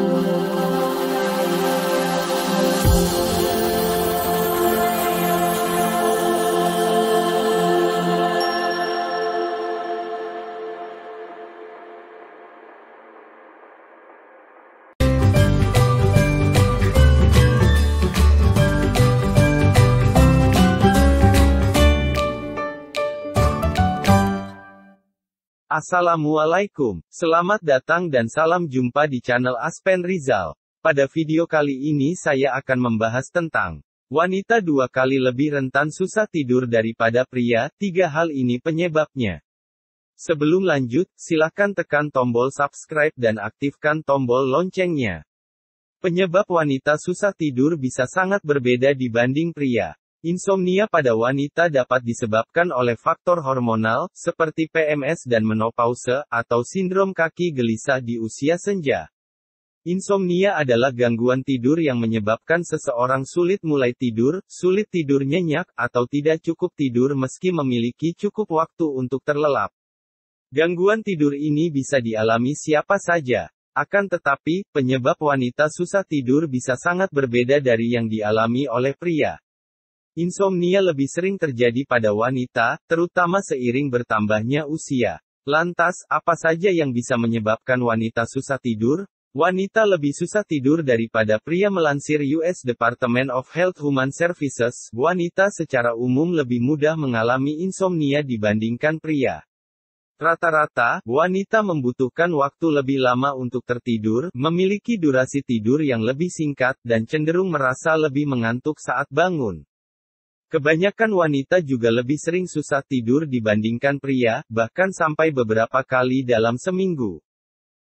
Thank you. Assalamualaikum, selamat datang dan salam jumpa di channel Aspen Rizal. Pada video kali ini saya akan membahas tentang wanita dua kali lebih rentan susah tidur daripada pria, tiga hal ini penyebabnya. Sebelum lanjut, silahkan tekan tombol subscribe dan aktifkan tombol loncengnya. Penyebab wanita susah tidur bisa sangat berbeda dibanding pria. Insomnia pada wanita dapat disebabkan oleh faktor hormonal, seperti PMS dan menopause, atau sindrom kaki gelisah di usia senja. Insomnia adalah gangguan tidur yang menyebabkan seseorang sulit mulai tidur, sulit tidur nyenyak, atau tidak cukup tidur meski memiliki cukup waktu untuk terlelap. Gangguan tidur ini bisa dialami siapa saja. Akan tetapi, penyebab wanita susah tidur bisa sangat berbeda dari yang dialami oleh pria. Insomnia lebih sering terjadi pada wanita, terutama seiring bertambahnya usia. Lantas, apa saja yang bisa menyebabkan wanita susah tidur? Wanita lebih susah tidur daripada pria melansir US Department of Health Human Services. Wanita secara umum lebih mudah mengalami insomnia dibandingkan pria. Rata-rata, wanita membutuhkan waktu lebih lama untuk tertidur, memiliki durasi tidur yang lebih singkat, dan cenderung merasa lebih mengantuk saat bangun. Kebanyakan wanita juga lebih sering susah tidur dibandingkan pria, bahkan sampai beberapa kali dalam seminggu.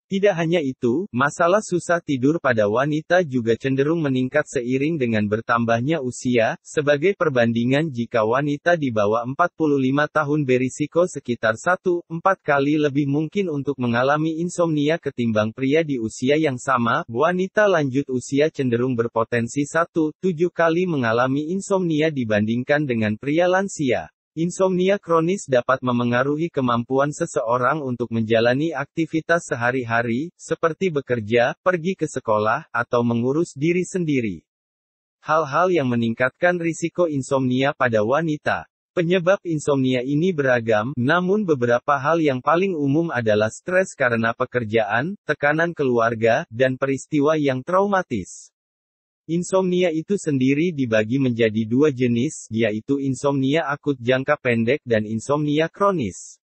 Tidak hanya itu, masalah susah tidur pada wanita juga cenderung meningkat seiring dengan bertambahnya usia. Sebagai perbandingan, jika wanita di bawah 45 tahun berisiko sekitar 1,4 kali lebih mungkin untuk mengalami insomnia ketimbang pria di usia yang sama, wanita lanjut usia cenderung berpotensi 1,7 kali mengalami insomnia dibandingkan dengan pria lansia. Insomnia kronis dapat memengaruhi kemampuan seseorang untuk menjalani aktivitas sehari-hari, seperti bekerja, pergi ke sekolah, atau mengurus diri sendiri. Hal-hal yang meningkatkan risiko insomnia pada wanita. Penyebab insomnia ini beragam, namun beberapa hal yang paling umum adalah stres karena pekerjaan, tekanan keluarga, dan peristiwa yang traumatis. Insomnia itu sendiri dibagi menjadi dua jenis, yaitu insomnia akut jangka pendek dan insomnia kronis.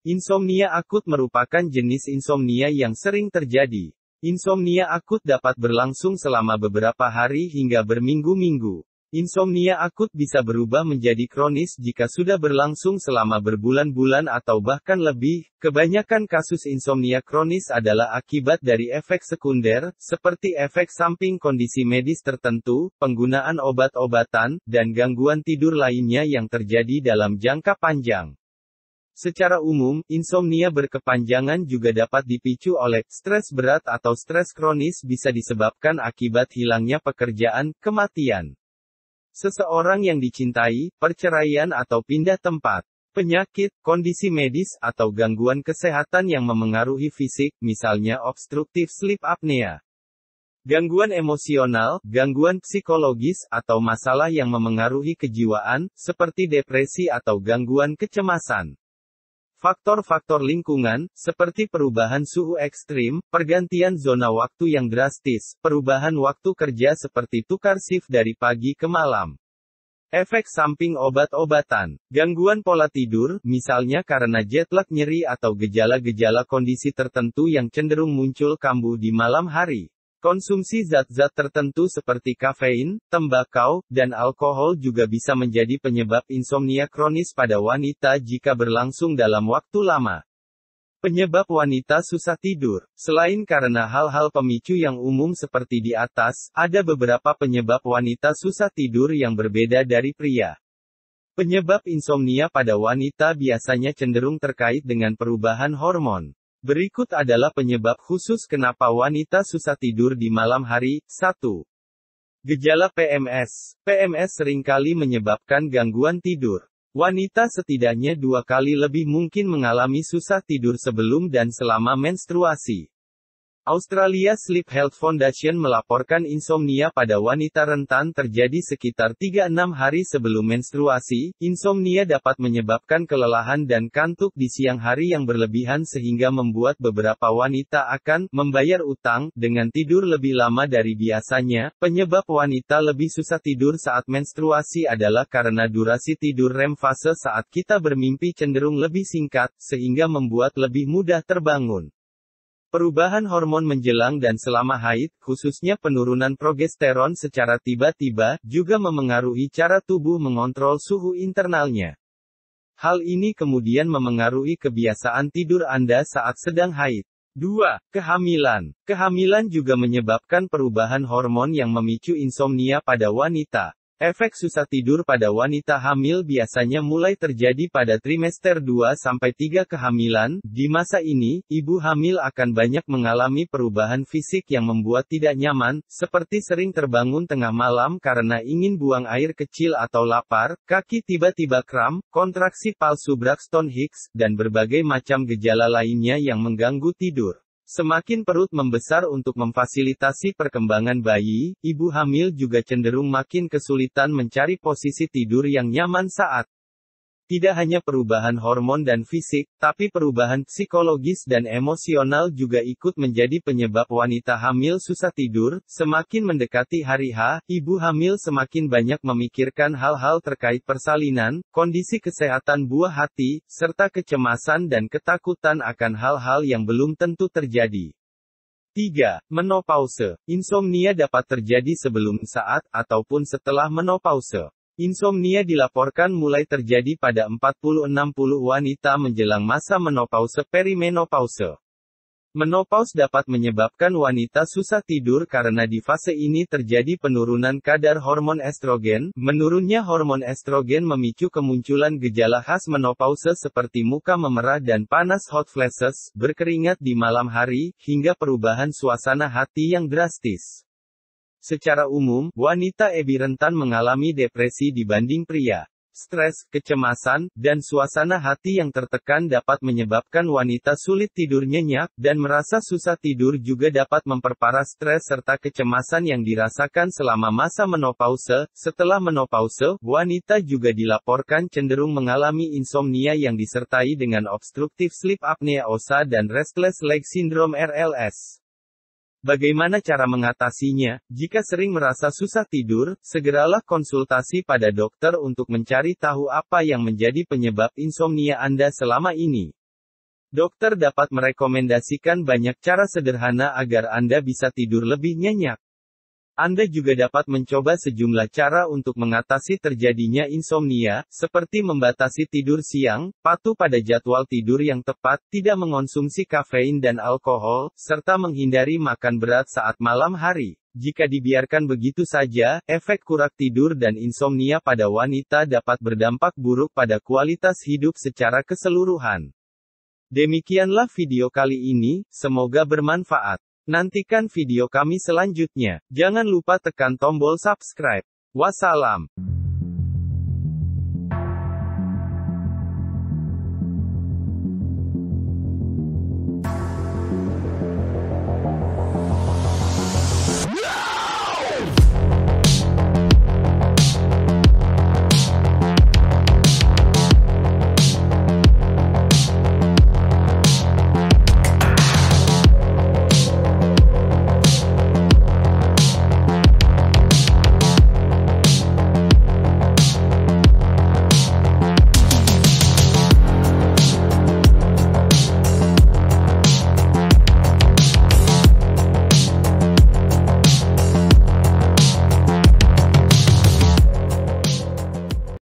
Insomnia akut merupakan jenis insomnia yang sering terjadi. Insomnia akut dapat berlangsung selama beberapa hari hingga berminggu-minggu. Insomnia akut bisa berubah menjadi kronis jika sudah berlangsung selama berbulan-bulan atau bahkan lebih. Kebanyakan kasus insomnia kronis adalah akibat dari efek sekunder, seperti efek samping kondisi medis tertentu, penggunaan obat-obatan, dan gangguan tidur lainnya yang terjadi dalam jangka panjang. Secara umum, insomnia berkepanjangan juga dapat dipicu oleh stres berat atau stres kronis bisa disebabkan akibat hilangnya pekerjaan, kematian seseorang yang dicintai, perceraian atau pindah tempat, penyakit, kondisi medis, atau gangguan kesehatan yang memengaruhi fisik, misalnya obstruktif sleep apnea. Gangguan emosional, gangguan psikologis, atau masalah yang memengaruhi kejiwaan, seperti depresi atau gangguan kecemasan. Faktor-faktor lingkungan, seperti perubahan suhu ekstrim, pergantian zona waktu yang drastis, perubahan waktu kerja seperti tukar shift dari pagi ke malam. Efek samping obat-obatan, gangguan pola tidur, misalnya karena jet lag nyeri atau gejala-gejala kondisi tertentu yang cenderung muncul kambuh di malam hari. Konsumsi zat-zat tertentu seperti kafein, tembakau, dan alkohol juga bisa menjadi penyebab insomnia kronis pada wanita jika berlangsung dalam waktu lama. Penyebab wanita susah tidur, selain karena hal-hal pemicu yang umum seperti di atas, ada beberapa penyebab wanita susah tidur yang berbeda dari pria. Penyebab insomnia pada wanita biasanya cenderung terkait dengan perubahan hormon. Berikut adalah penyebab khusus kenapa wanita susah tidur di malam hari. 1. Gejala PMS. PMS seringkali menyebabkan gangguan tidur. Wanita setidaknya dua kali lebih mungkin mengalami susah tidur sebelum dan selama menstruasi. Australia Sleep Health Foundation melaporkan insomnia pada wanita rentan terjadi sekitar 3-6 hari sebelum menstruasi. Insomnia dapat menyebabkan kelelahan dan kantuk di siang hari yang berlebihan sehingga membuat beberapa wanita akan membayar utang dengan tidur lebih lama dari biasanya. Penyebab wanita lebih susah tidur saat menstruasi adalah karena durasi tidur REM fase saat kita bermimpi cenderung lebih singkat sehingga membuat lebih mudah terbangun. Perubahan hormon menjelang dan selama haid, khususnya penurunan progesteron secara tiba-tiba, juga memengaruhi cara tubuh mengontrol suhu internalnya. Hal ini kemudian memengaruhi kebiasaan tidur Anda saat sedang haid. 2. Kehamilan. Kehamilan juga menyebabkan perubahan hormon yang memicu insomnia pada wanita. Efek susah tidur pada wanita hamil biasanya mulai terjadi pada trimester 2-3 kehamilan. Di masa ini, ibu hamil akan banyak mengalami perubahan fisik yang membuat tidak nyaman, seperti sering terbangun tengah malam karena ingin buang air kecil atau lapar, kaki tiba-tiba kram, kontraksi palsu Braxton Hicks, dan berbagai macam gejala lainnya yang mengganggu tidur. Semakin perut membesar untuk memfasilitasi perkembangan bayi, ibu hamil juga cenderung makin kesulitan mencari posisi tidur yang nyaman saat tidak hanya perubahan hormon dan fisik, tapi perubahan psikologis dan emosional juga ikut menjadi penyebab wanita hamil susah tidur. Semakin mendekati hari H, ibu hamil semakin banyak memikirkan hal-hal terkait persalinan, kondisi kesehatan buah hati, serta kecemasan dan ketakutan akan hal-hal yang belum tentu terjadi. 3. Menopause. Insomnia dapat terjadi sebelum saat ataupun setelah menopause. Insomnia dilaporkan mulai terjadi pada 40-60 wanita menjelang masa menopause perimenopause. Menopause dapat menyebabkan wanita susah tidur karena di fase ini terjadi penurunan kadar hormon estrogen. Menurunnya hormon estrogen memicu kemunculan gejala khas menopause seperti muka memerah dan panas hot flashes, berkeringat di malam hari, hingga perubahan suasana hati yang drastis. Secara umum, wanita EBI rentan mengalami depresi dibanding pria. Stres, kecemasan, dan suasana hati yang tertekan dapat menyebabkan wanita sulit tidur nyenyak, dan merasa susah tidur juga dapat memperparah stres serta kecemasan yang dirasakan selama masa menopause. Setelah menopause, wanita juga dilaporkan cenderung mengalami insomnia yang disertai dengan obstructive sleep apnea OSA dan restless leg syndrome RLS. Bagaimana cara mengatasinya? Jika sering merasa susah tidur, segeralah konsultasi pada dokter untuk mencari tahu apa yang menjadi penyebab insomnia Anda selama ini. Dokter dapat merekomendasikan banyak cara sederhana agar Anda bisa tidur lebih nyenyak. Anda juga dapat mencoba sejumlah cara untuk mengatasi terjadinya insomnia, seperti membatasi tidur siang, patuh pada jadwal tidur yang tepat, tidak mengonsumsi kafein dan alkohol, serta menghindari makan berat saat malam hari. Jika dibiarkan begitu saja, efek kurang tidur dan insomnia pada wanita dapat berdampak buruk pada kualitas hidup secara keseluruhan. Demikianlah video kali ini, semoga bermanfaat. Nantikan video kami selanjutnya. Jangan lupa tekan tombol subscribe. Wassalam.